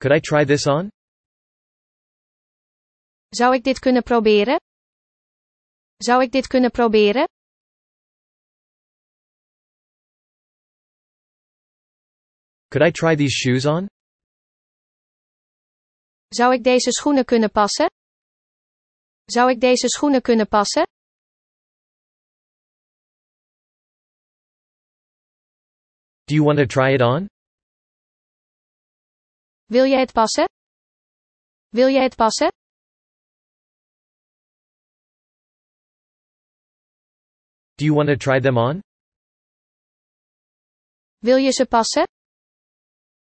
Could I try this on? Zou ik dit kunnen proberen? Zou ik dit kunnen proberen? Could I try these shoes on? Zou ik deze schoenen kunnen passen? Zou ik deze schoenen kunnen passen? Do you want to try it on? Wil je het passen? Wil je het passen? Do you want to try them on? Wil je ze passen?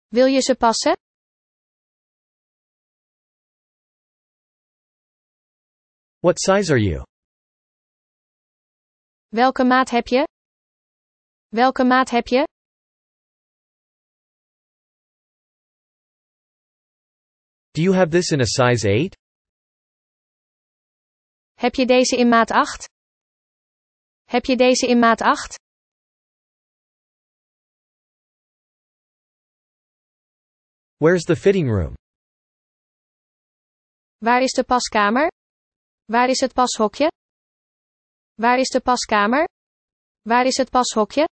Wil je ze passen? What size are you? Welke maat heb je? Welke maat heb je? Do you have this in a size 8? Heb je deze in maat 8? Heb je deze in maat 8? Where's the fitting room? Waar is de paskamer? Waar is het pashokje? Waar is de paskamer? Waar is het pashokje?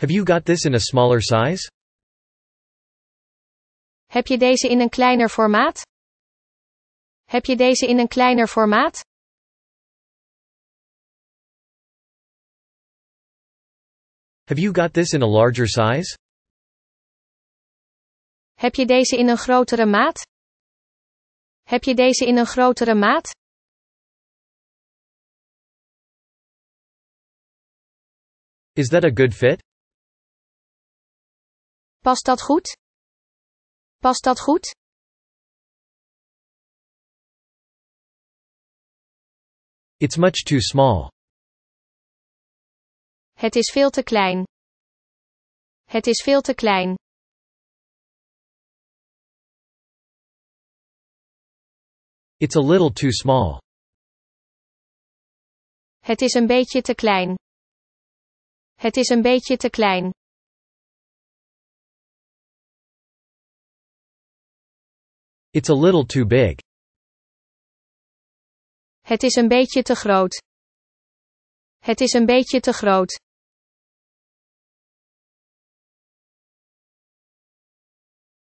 Have you got this in a smaller size? Heb je deze in een kleiner formaat? Heb je deze in een kleiner formaat? Have you got this in a larger size? Heb je deze in een grotere maat? Heb je deze in een grotere maat? Is that a good fit? Past dat goed? Past dat goed? It's much too small. Het is veel te klein. Het is veel te klein. It's a little too small. Het is een beetje te klein. Het is een beetje te klein. It's a little too big. Het is een beetje te groot. Het is een beetje te groot.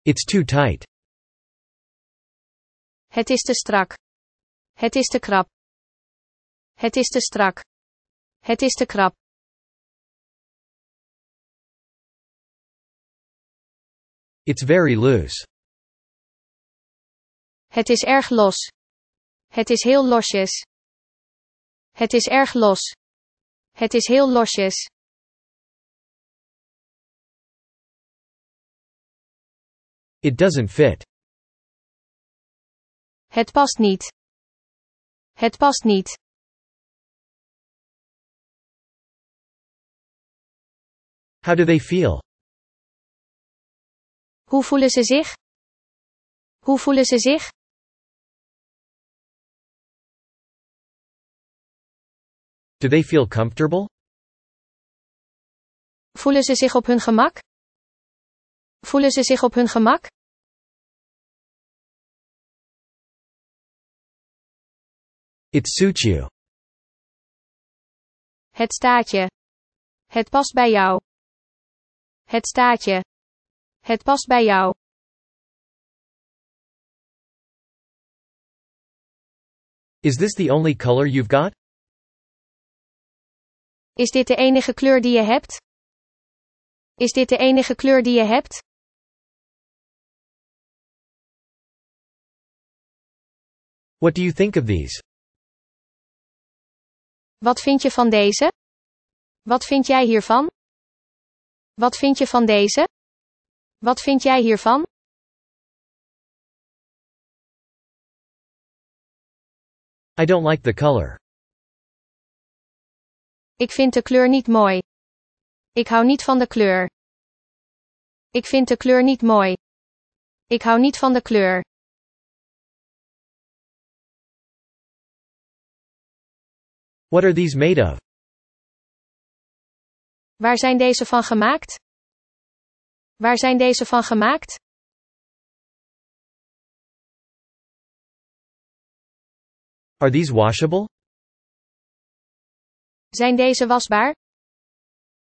It's too tight. Het is te strak. Het is te krap. Het is te strak. Het is te krap. It's very loose. Het is erg los. Het is heel losjes. Het is erg los. Het is heel losjes. It doesn't fit. Het past niet. Het past niet. How do they feel? Hoe voelen ze zich? Hoe voelen ze zich? Do they feel comfortable? Voelen ze zich op hun gemak? Voelen ze zich op hun gemak? It suits you. Het staat je. Het past bij jou. Het staat Het past bij jou. Is this the only color you've got? Is dit de enige kleur die je hebt? Is dit de enige kleur die je hebt? What do you think of these? Wat vind je van deze? Wat vind jij hiervan? Wat vind je van deze? Wat vind jij hiervan? I don't like the color. Ik vind de kleur niet mooi. Ik hou niet van de kleur. Ik vind de kleur niet mooi. Ik hou niet van de kleur. What are these made of? Waar zijn deze van gemaakt? Waar zijn deze van gemaakt? Are these washable? Zijn deze wasbaar?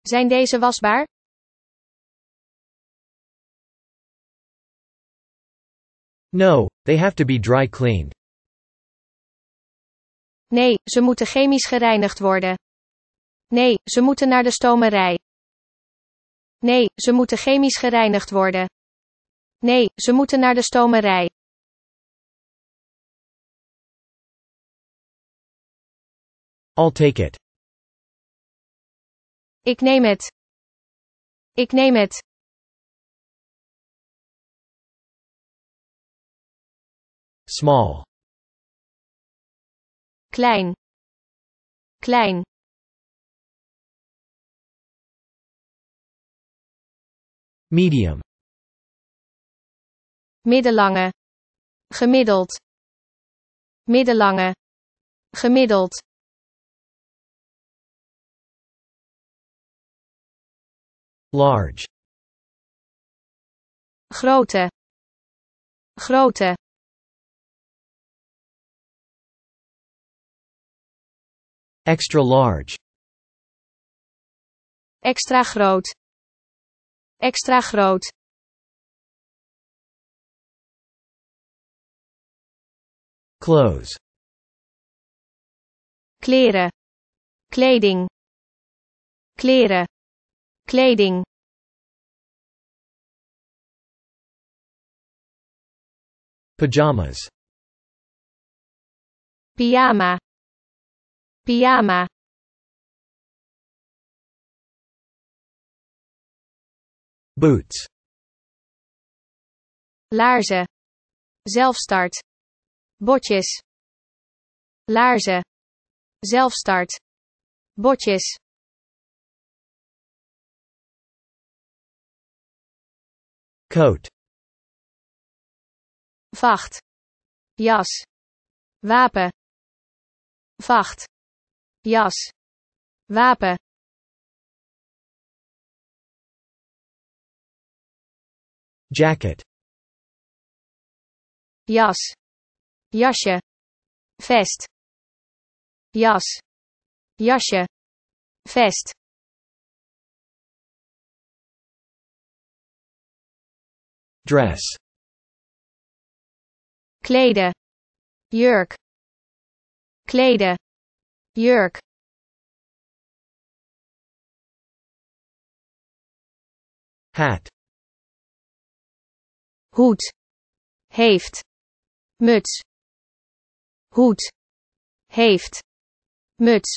Zijn deze wasbaar? No, they have to be dry cleaned. Nee, ze moeten chemisch gereinigd worden. Nee, ze moeten naar de stomerij. Nee, ze moeten chemisch gereinigd worden. Nee, ze moeten naar de stomerij. I'll take it. Ik neem het. Ik neem het. Small. Klein. Klein. Medium. Middellange. Gemiddeld. Middellange. Gemiddeld. large grote grote extra large extra groot extra groot clothes kleren kleding kleren kleding pyjamas, pyjama pyjama boots laarzen zelfstart botjes laarzen zelfstart botjes coat vacht jas wapen vacht jas wapen jacket jas jasje vest jas jasje vest dress kleden jurk kleden jurk hat hoed heeft muts hoed heeft muts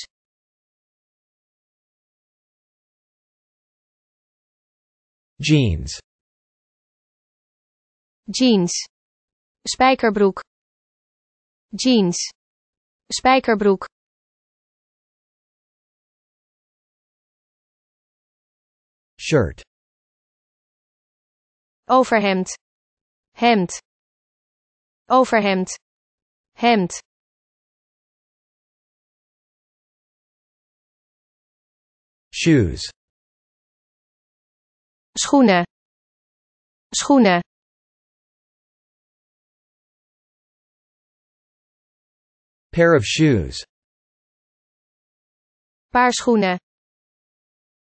jeans jeans, spijkerbroek, jeans, spijkerbroek. Shirt. Overhemd, hemd, overhemd, hemd. Shoes. Schoenen. Schoenen. Pair of shoes. Paar schoenen.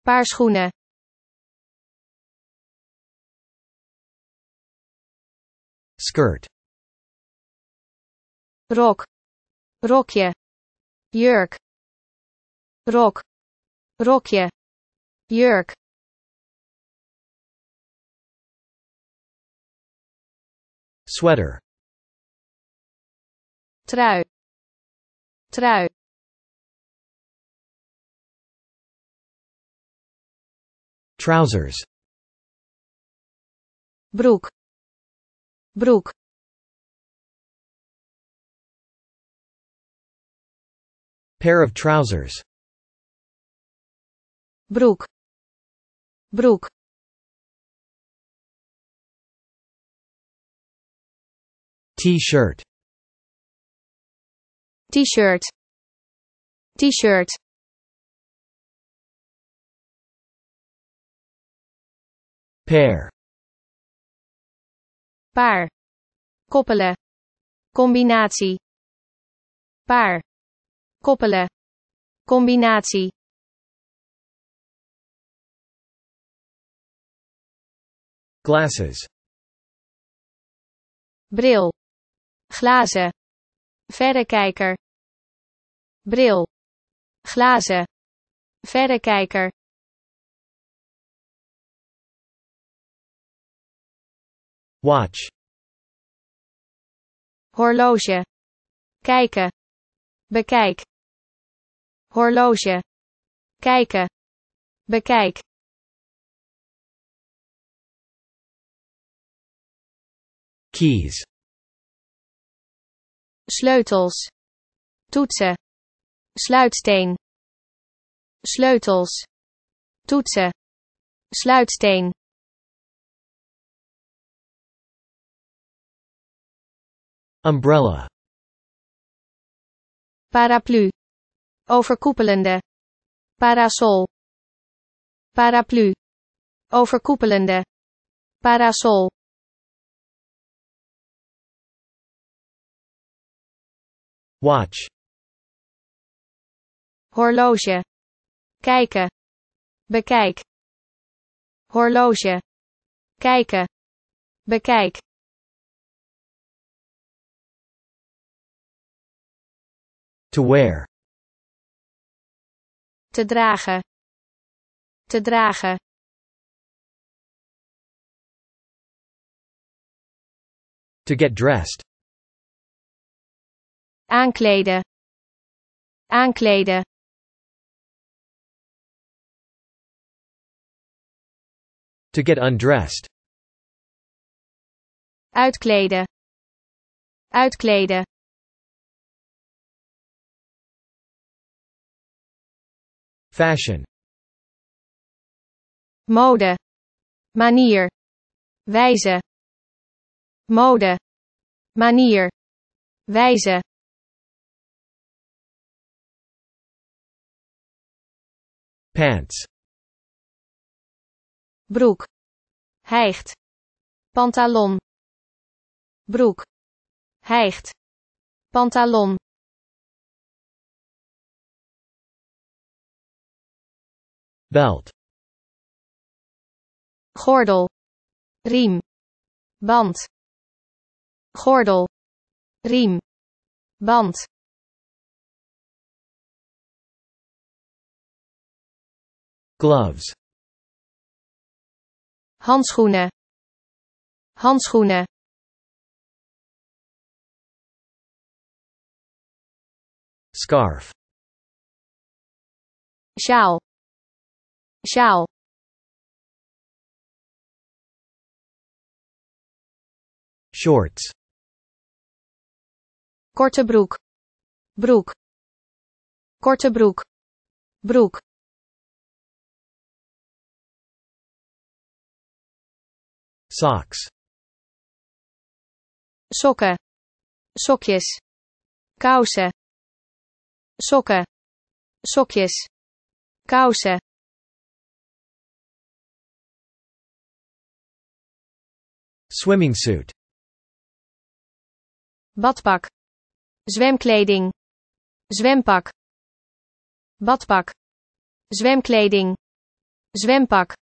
Paar schoenen. Skirt. Rok. Rokje. Jurk. Rok. Rokje. Jurk. Sweater. Trui trui trousers broek broek pair of trousers broek broek t-shirt T-shirt. T-shirt. Pair. Paar. Koppelen. Combinatie. Paar. Koppelen. Combinatie. Glasses. Bril. Glazen. Verrekijker bril, glazen, verrekijker. Watch. Horloge. Kijken. Bekijk. Horloge. Kijken. Bekijk. Keys. Sleutels. Toetsen sluitsteen sleutels toetsen sluitsteen umbrella paraplu overkoepelende parasol paraplu overkoepelende parasol watch horloge, kijken, bekijk, horloge, kijken, bekijk. To wear. Te dragen. Te dragen. To get dressed. Aankleden. Aankleden. To get undressed. Uitkleden. Uitkleden. Fashion. Mode. Manier. Wijze. Mode. Manier. Wijze. Pants broek, hijgt, pantalon, broek, hijgt, pantalon. Belt, gordel, riem, band, gordel, riem, band. Gloves handschoenen handschoenen scarf sjaal sjaal shorts korte broek broek korte broek broek Socks. Sokken. Sokjes. Kousen. Sokken. Sokjes. Kousen. Swimming suit. Badpak. Zwemkleding. Zwempak. Badpak. Zwemkleding. Zwempak.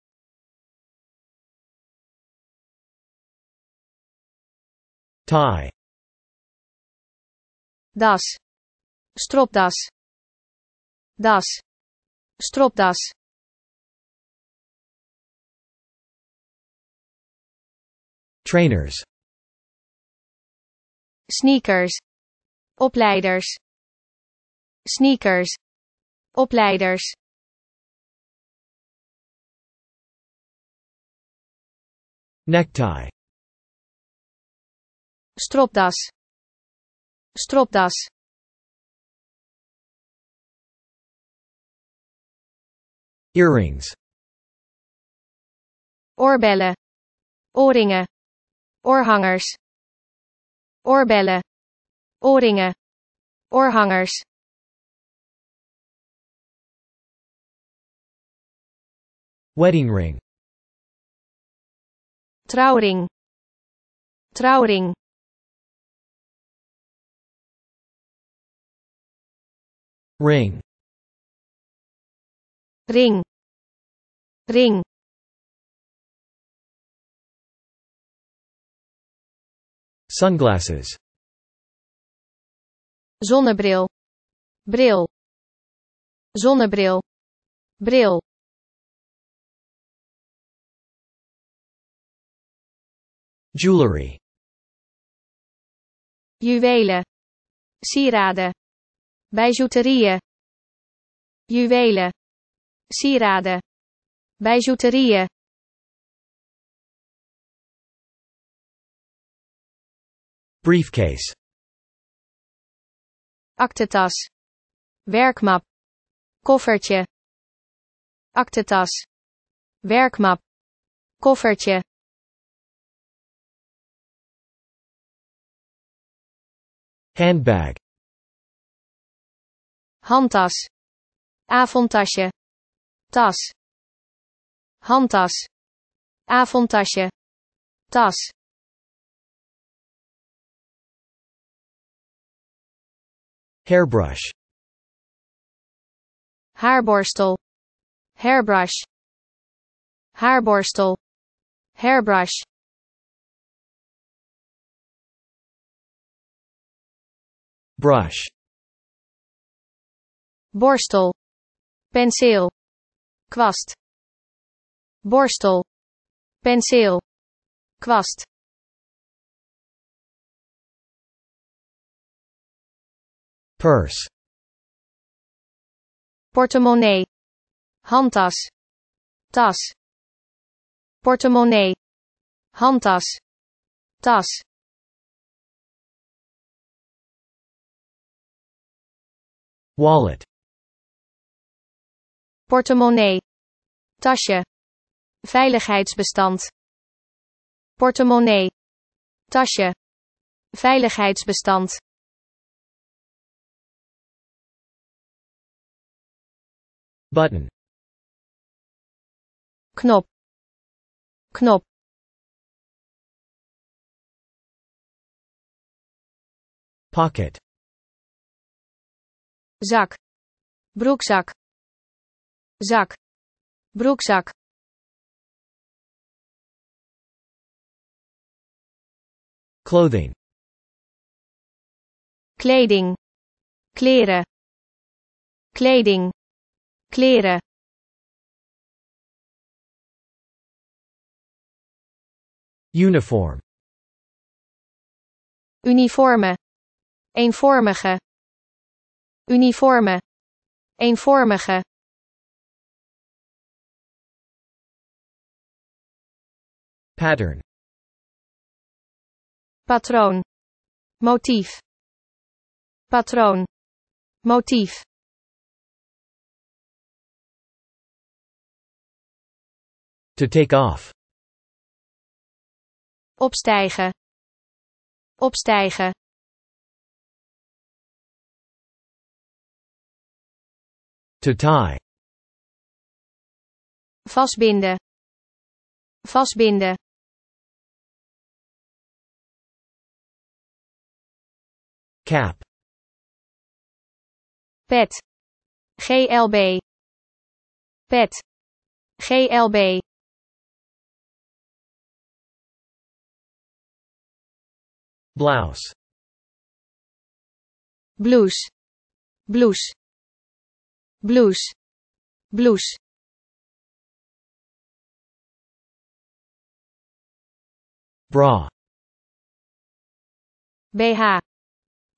Tie. Das. Stropdas. Das. Stropdas. Trainers. Sneakers. Opleiders. Sneakers. Opleiders. Necktie stropdas stropdas earrings oorbellen oorringen oorhangers oorbellen oorringen oorhangers wedding ring trouwring trouwring ring ring ring sunglasses zonnebril bril zonnebril bril jewelry juwelen sieraden bijzoeterieën, juwelen, sieraden, bijzoeterieën. Briefcase. Aktetas. Werkmap. Koffertje. Aktetas. Werkmap. Koffertje. Handbag handtas, avondtasje, tas, handtas, avondtasje, tas. Hairbrush. Haarborstel, hairbrush, haarborstel, hairbrush. Brush borstel penseel kwast borstel penseel kwast purse portemonnee handtas tas portemonnee handtas tas wallet portemonnee, tasje, veiligheidsbestand, portemonnee, tasje, veiligheidsbestand. Button. Knop. Knop. Pocket. Zak. Broekzak zak, broekzak. Clothing. Kleding, kleren, kleding, kleren. Uniform. Uniforme. Eenvormige. Uniforme. Eenvormige. Pattern. Patroon. Motief. Patroon. Motief. To take off. Opstijgen. Opstijgen. To tie. Vastbinden. Vastbinden. cap pet glb pet glb blouse blouse blouse blouse blouse bra BH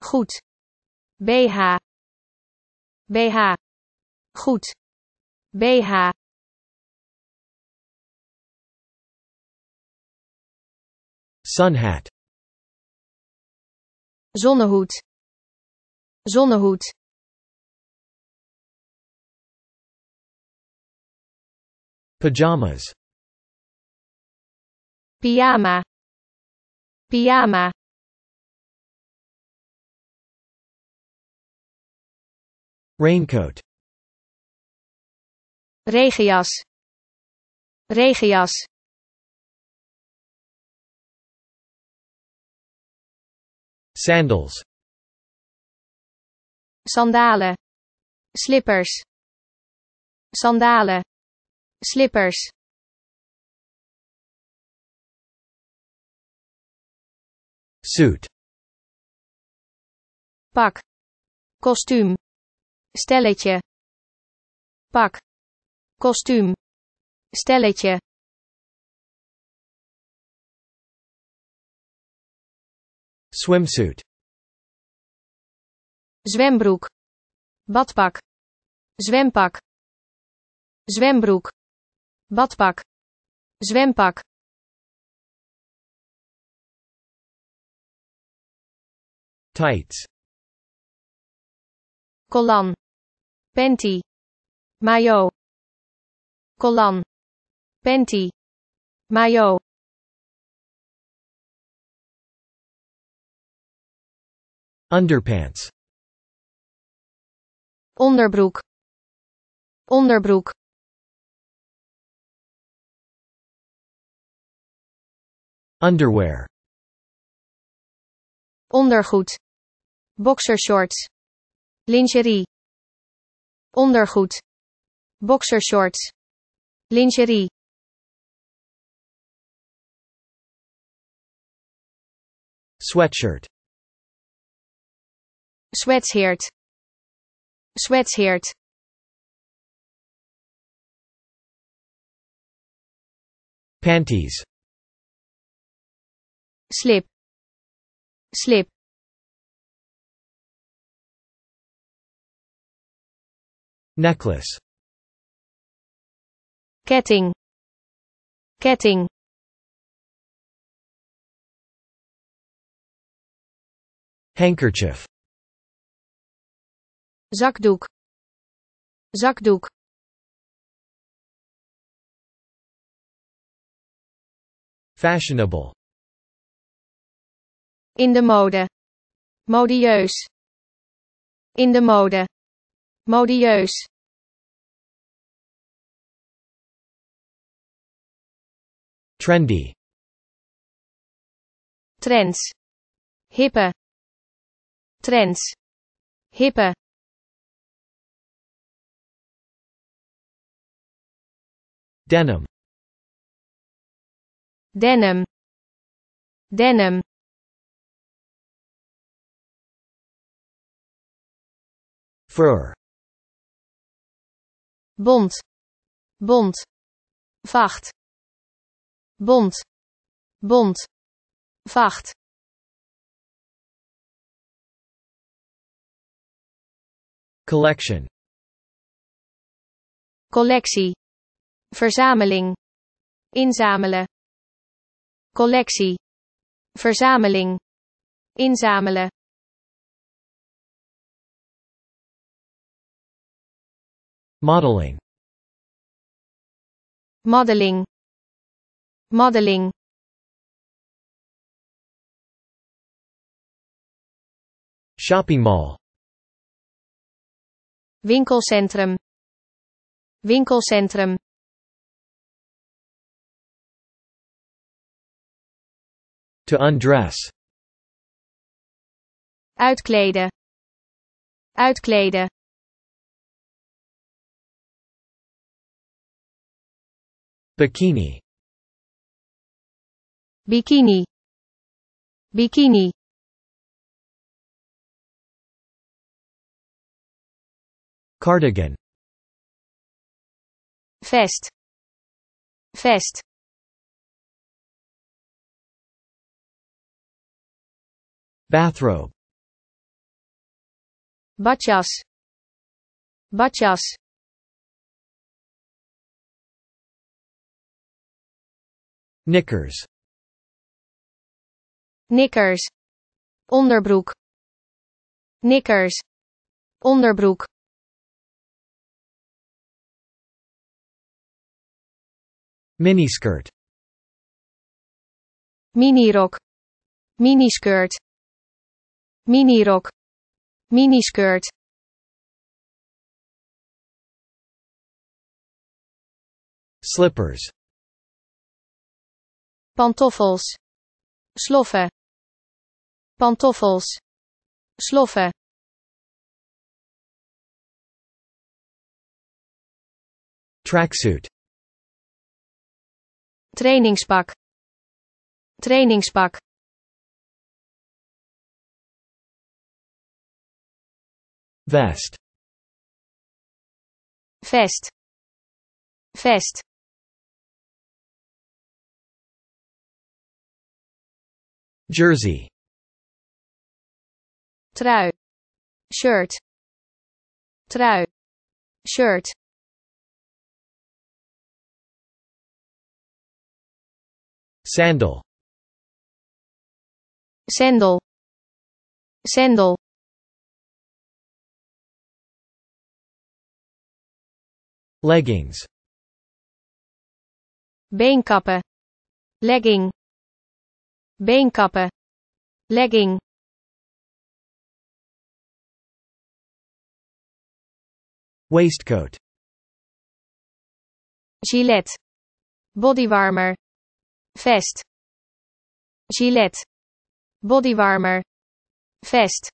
goed BH BH goed BH sunhat zonnehoed zonnehoed pajamas pyjama pyjama Raincoat. Regenjas. Regenjas. Sandals. Sandalen. Slippers. Sandalen. Slippers. Suit. Pak. Kostuum. stelletje pak kostuum stelletje swimsuit zwembroek badpak zwempak zwembroek badpak zwempak tights kolan Penti. Mayo. Kolan. Penti. Mayo. Underpants. Onderbroek. Onderbroek. Underwear. Ondergoed. Boxershorts. Lingerie. ondergoed, boxershorts, lingerie. Sweatshirt. Sweatshirt. Sweatshirt. Panties. Slip. Slip. Necklace Ketting Ketting Handkerchief Zakdoek Zakdoek Fashionable In de mode Modieus. In de mode. Modieus. Trendy. Trends. Hippe. Trends. Hippe. Denim. Denim. Denim. Fur. bont, bont, Vacht bond, bond, vacht. Collection. Collectie. Verzameling. Inzamelen. Collectie. Verzameling. Inzamelen. Modeling. Modeling. Modeling Shopping mall Winkelcentrum Winkelcentrum To undress Uitkleden Uitkleden Bikini bikini bikini cardigan vest bathrobe Butchas. Knickers Nikkers. Onderbroek. Nikkers. Onderbroek. Miniskirt. Minirok. Miniskirt. Minirok. Miniskirt. Slippers. Pantoffels. Sloffen pantoffels, sloffen, tracksuit, trainingspak, trainingspak, vest, vest, vest. Jersey trui shirt trui shirt sandal sandal sandal leggings beenkappen legging beenkappen legging Waistcoat. Gilet. Bodywarmer. Vest. Gilet. Bodywarmer. Vest.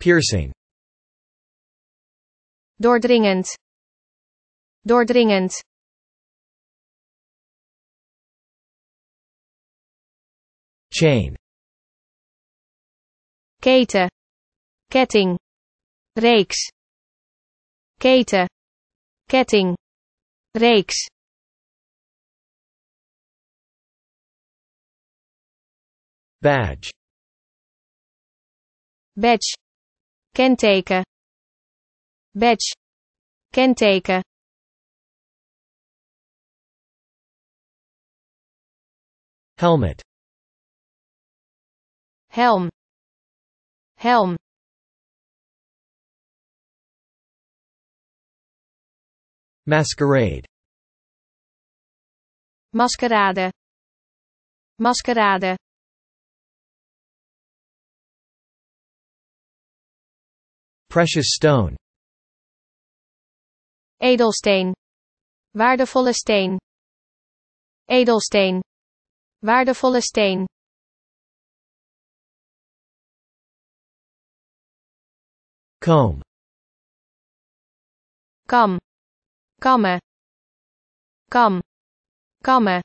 Piercing. Doordringend. Doordringend. Chain. keten ketting reeks keten ketting reeks badge badge kenteken badge kenteken helmet helm Helm Masquerade masquerade, masquerade, Precious stone Edelsteen Waardevolle steen Edelsteen Waardevolle steen Comb. Come. Come. Come. Come.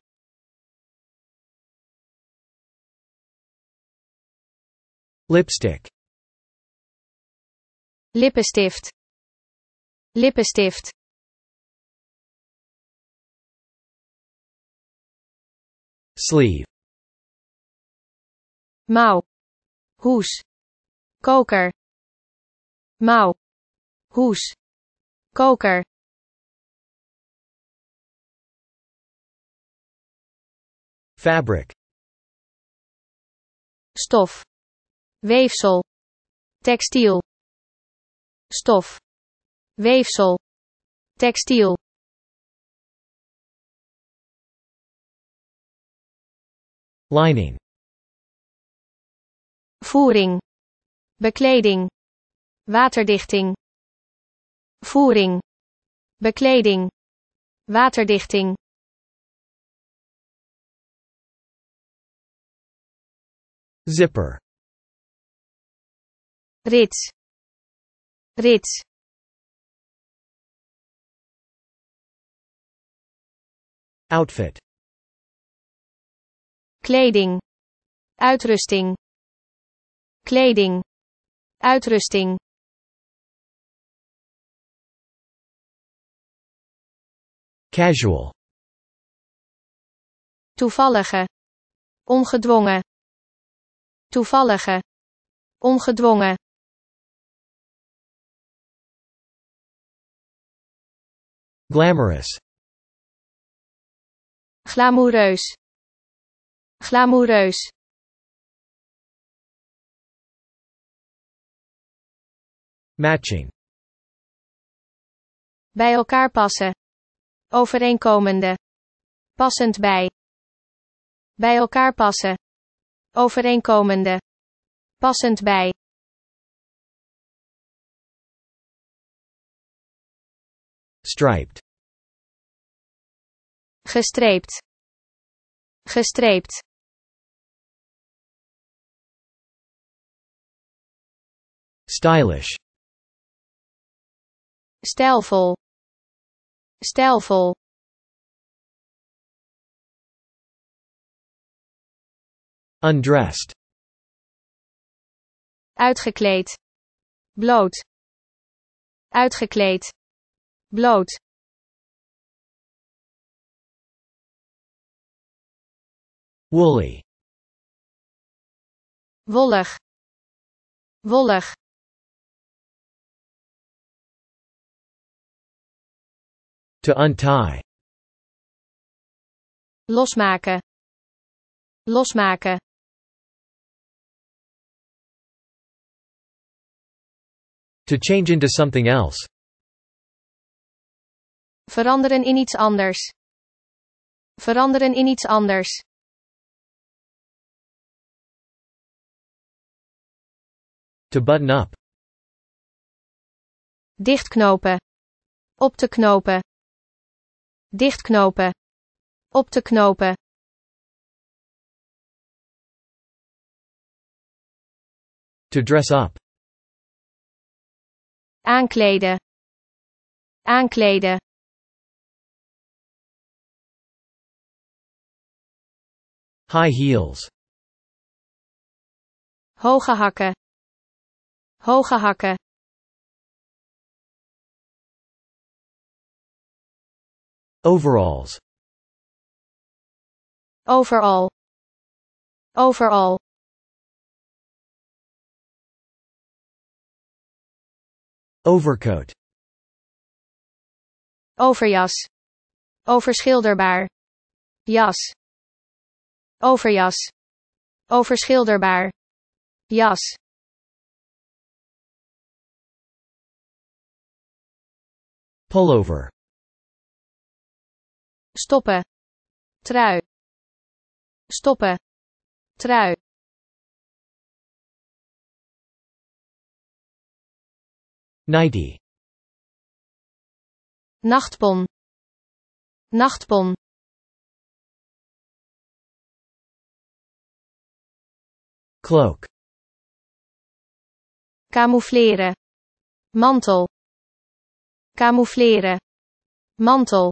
Lipstick. Lippenstift. Lippenstift. Sleeve. Mouw. Hoes. Koker. mouw, hoes, koker. Fabric. Stof. Weefsel. Textiel. Stof. Weefsel. Textiel. Lining. Voering. Bekleding waterdichting, voering, bekleding, waterdichting. Zipper. Rits. Rits. Outfit. Kleding. Uitrusting. Kleding. Uitrusting. Casual. Toevallige. Ongedwongen. Toevallige. Ongedwongen. Glamorous. Glamoureus. Glamoureus. Matching. Bij elkaar passen overeenkomende, passend bij, bij elkaar passen, overeenkomende, passend bij. Striped. Gestreept. Gestreept. Stylish. Stijlvol stijlvol undressed uitgekleed bloot uitgekleed bloot woolly wollig wollig To untie. Losmaken. Losmaken. To change into something else. Veranderen in iets anders. Veranderen in iets anders. To button up. Dichtknopen. Op te knopen dichtknopen, op te knopen, to dress up, aankleden, aankleden, high heels, hoge hakken, hoge hakken, Overalls Overall Overall Overcoat Overjas Overschilderbaar Jas Overjas Overschilderbaar Jas Pullover stoppen, trui, stoppen, trui. Nighty. Nachtpon. Nachtpon. Cloak. Camoufleren. Mantel. Camoufleren. Mantel.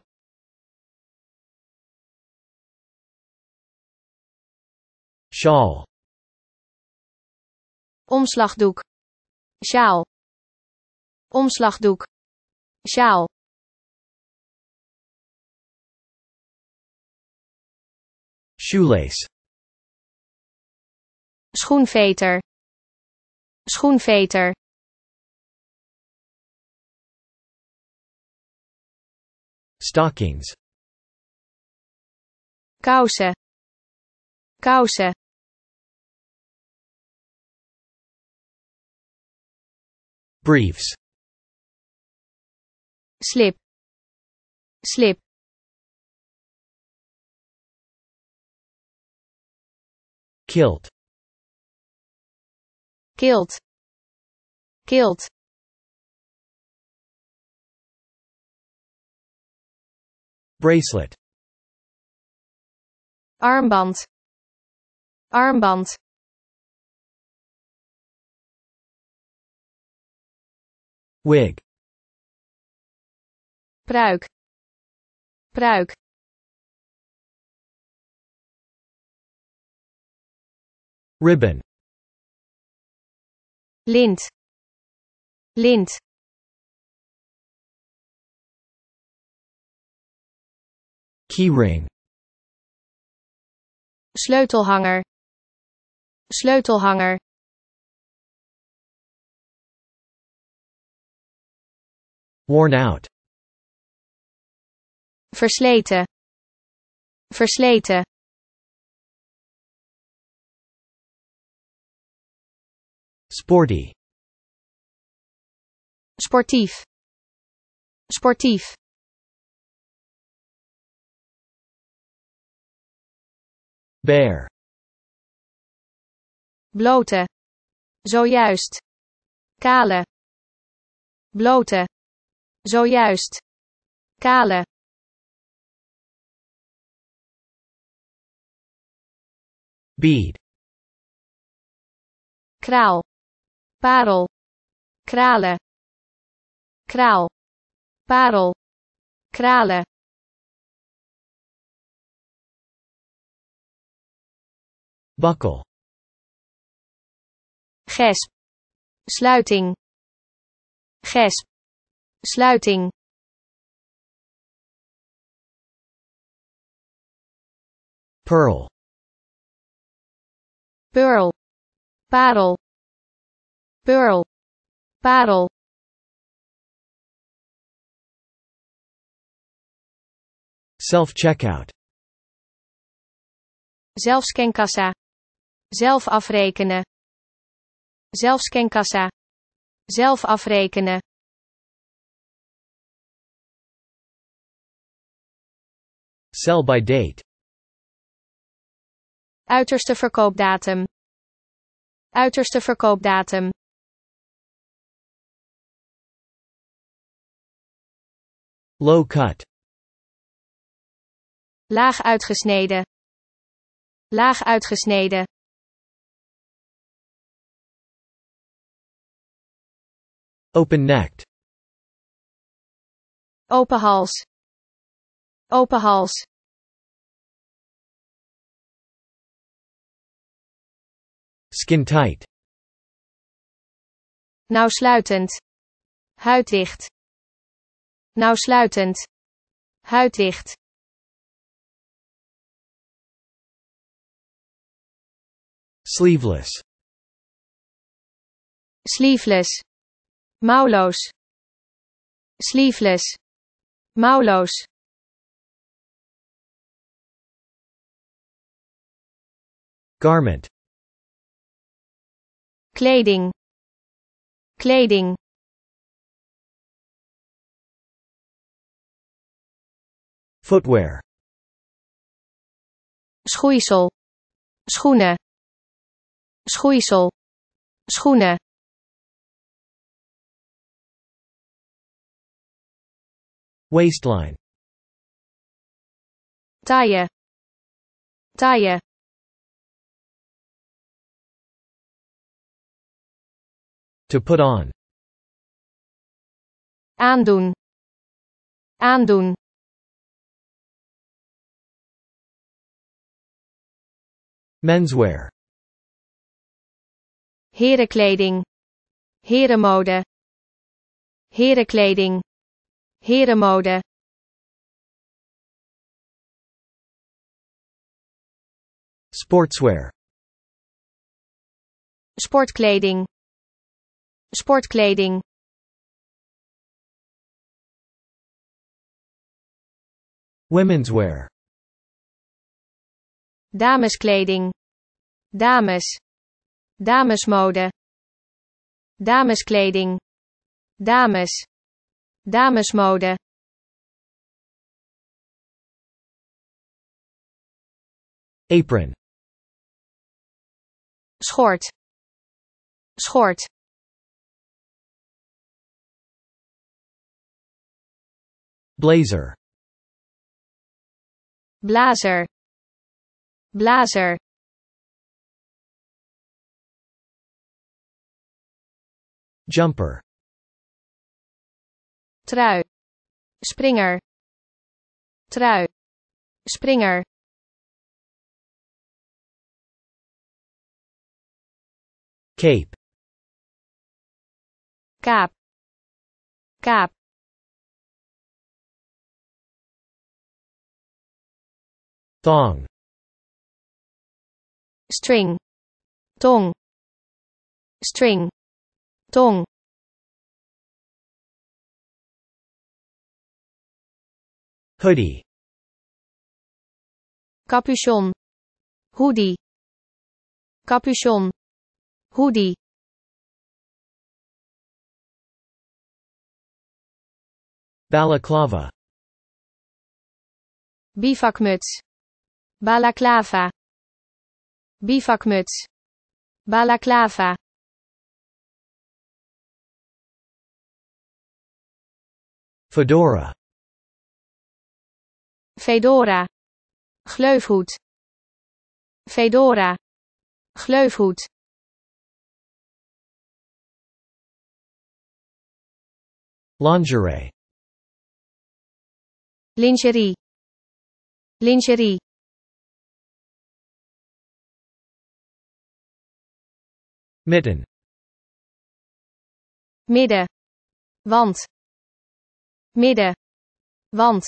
sjaal omslagdoek sjaal omslagdoek sjaal shoelace schoenveter schoenveter stockings kousen kousen briefs slip slip kilt kilt kilt bracelet armband armband wig pruik pruik ribbon lint lint keyring sleutelhanger sleutelhanger worn out versleten versleten sporty sportief sportief bear blote zojuist kale blote Zojuist. Kale. Bead. Kraal. Parel. Kralen. Kraal. Parel. Kralen. Buckle. Gesp. Sluiting. Gesp sluiting Pearl Pearl Battle Pearl Battle Self-checkout Zelfscankassa Zelf afrekenen Zelfscankassa Zelf afrekenen Sell by date. Uiterste verkoopdatum. Uiterste verkoopdatum. Low cut. Laag uitgesneden. Laag uitgesneden. Open-necked. Open hals. Open hals. Skin tight. Nauwsluitend. Huiddicht. Nauwsluitend. Huiddicht. Sleeveless. Sleeveless. Mouwloos. Sleeveless. Mouwloos. Garment kleding kleding footwear schoeisel schoenen schoeisel schoenen waistline taille taille To put on. Andun. Andun. Menswear. Herenkleding. Herenmode. Herenkleding. Herenmode. Sportswear. Sportkleding. sportkleding Women's wear. Dameskleding. Dames. Damesmode. Dameskleding. Dames. Damesmode. Apron. Schort. Schort. Blazer Blazer Blazer Jumper Trui Springer Trui Springer Cape Cap. Cap. thong string dong string dong hoodie capuchon hoodie capuchon hoodie balaclava bivakmuts Balaklava. Bivakmuts. Balaklava. Fedora. Fedora. Gleufhoed. Fedora. Gleufhoed. Lingerie. Lingerie. Lingerie. Midden. Midden. want, Midden. want,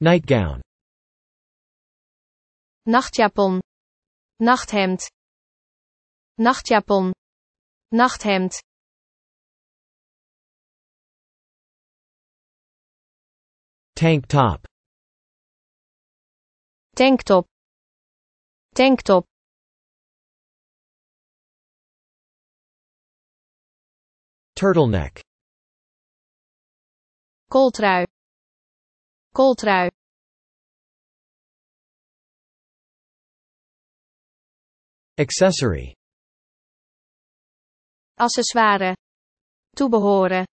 Nightgown. Nachtjapon. Nachthemd. Nachtjapon. Nachthemd. Tank top tanktop tanktop turtleneck kooltrui kooltrui accessory accessoire toebehoren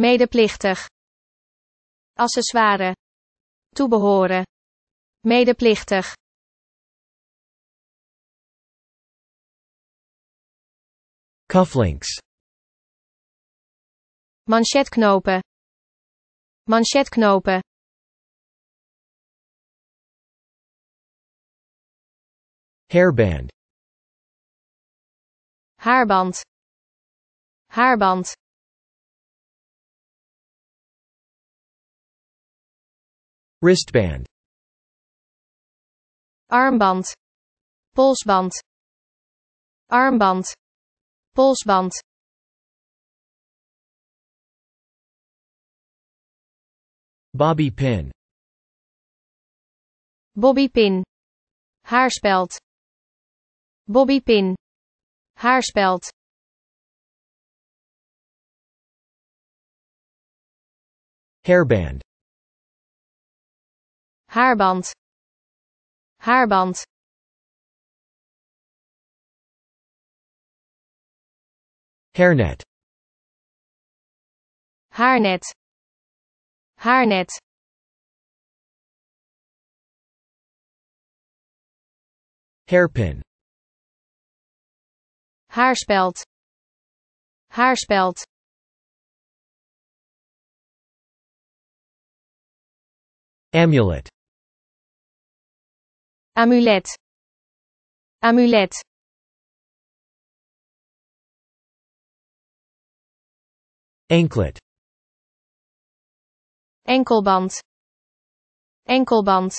medeplichtig accessoire toebehoren medeplichtig cufflinks manchetknopen manchetknopen hairband haarband haarband wristband armband polsband armband polsband bobby pin bobby pin haarspeld bobby pin haarspeld hairband haarband haarband hairnet haarnet haarnet hairpin haarspeld haarspeld amulet Amulett Amulett Anklet Enkelband Enkelband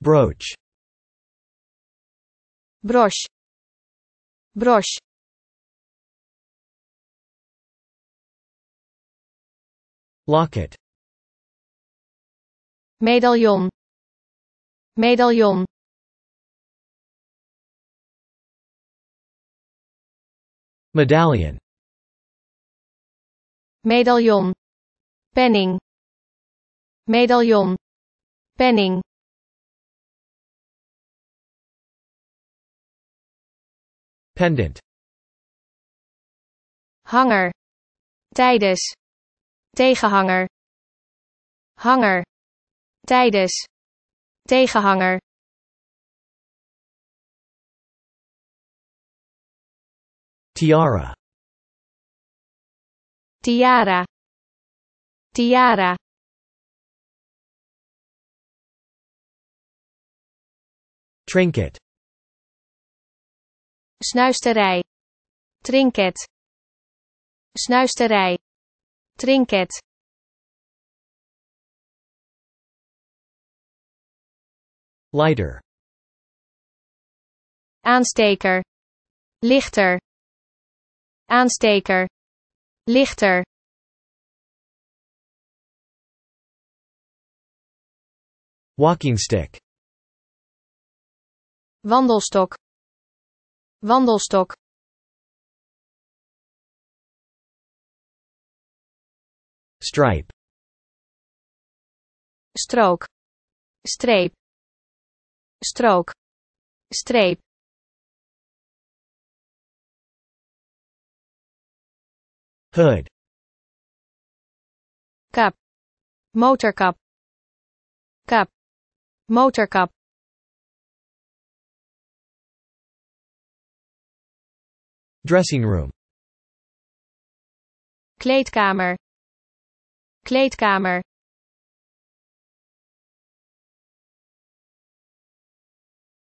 Brooch Broche Broche Locket medaillon medaillon medallion medaillon penning medaillon penning pendant hanger tijdens tegenhanger hanger tijdens tegenhanger tiara tiara tiara trinket snuisterij trinket snuisterij trinket lighter aansteker lichter aansteker lichter walking stick wandelstok wandelstok stripe strook streep strook streep hood kap motorkap kap motorkap dressing room kleedkamer kleedkamer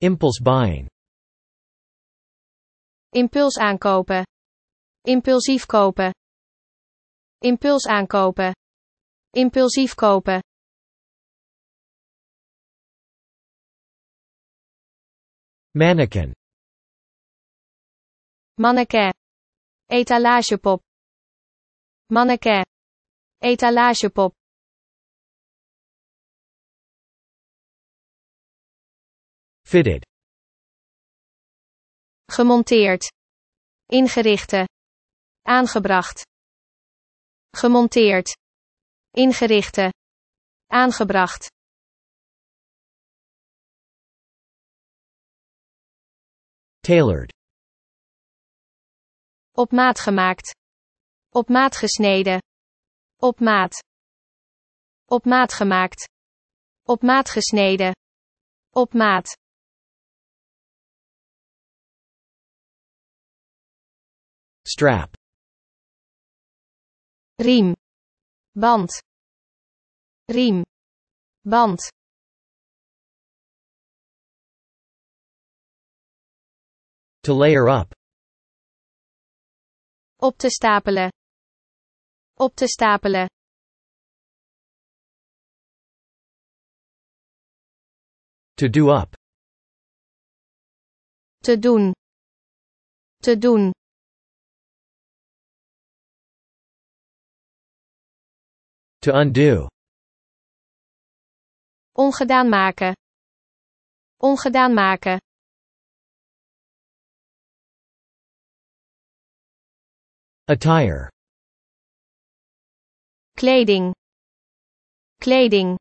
Impulse buying. Impuls aankopen. Impulsief kopen. Impuls aankopen. Impulsief kopen. Mannequin. Manneke. Etalagepop. Manneke. Etalagepop. Fitted. Gemonteerd. Ingerichte. Aangebracht. Gemonteerd. Ingerichte. Aangebracht. Tailored. Op maat gemaakt. Op maat gesneden. Op maat. Op maat gemaakt. Op maat gesneden. Op maat. strap riem band riem band to layer up op te stapelen op te stapelen to do up te doen te doen To undo. Ongedaan maken. Ongedaan maken. Attire. Kleding. Kleding.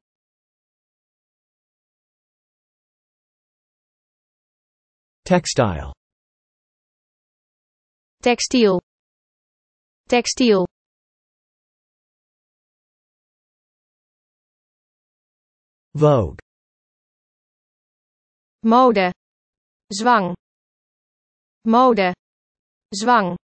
Textile. Textiel. Textiel. Vogue. Mode. Zwang. Mode. Zwang.